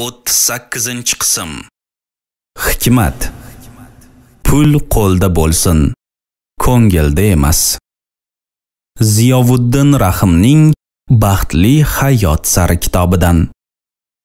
38 qism Hikmat Pul qo'lda bo'lsin, ko'ngilda emas. Ziyovuddin Rahimning Baxtli hayot sari kitobidan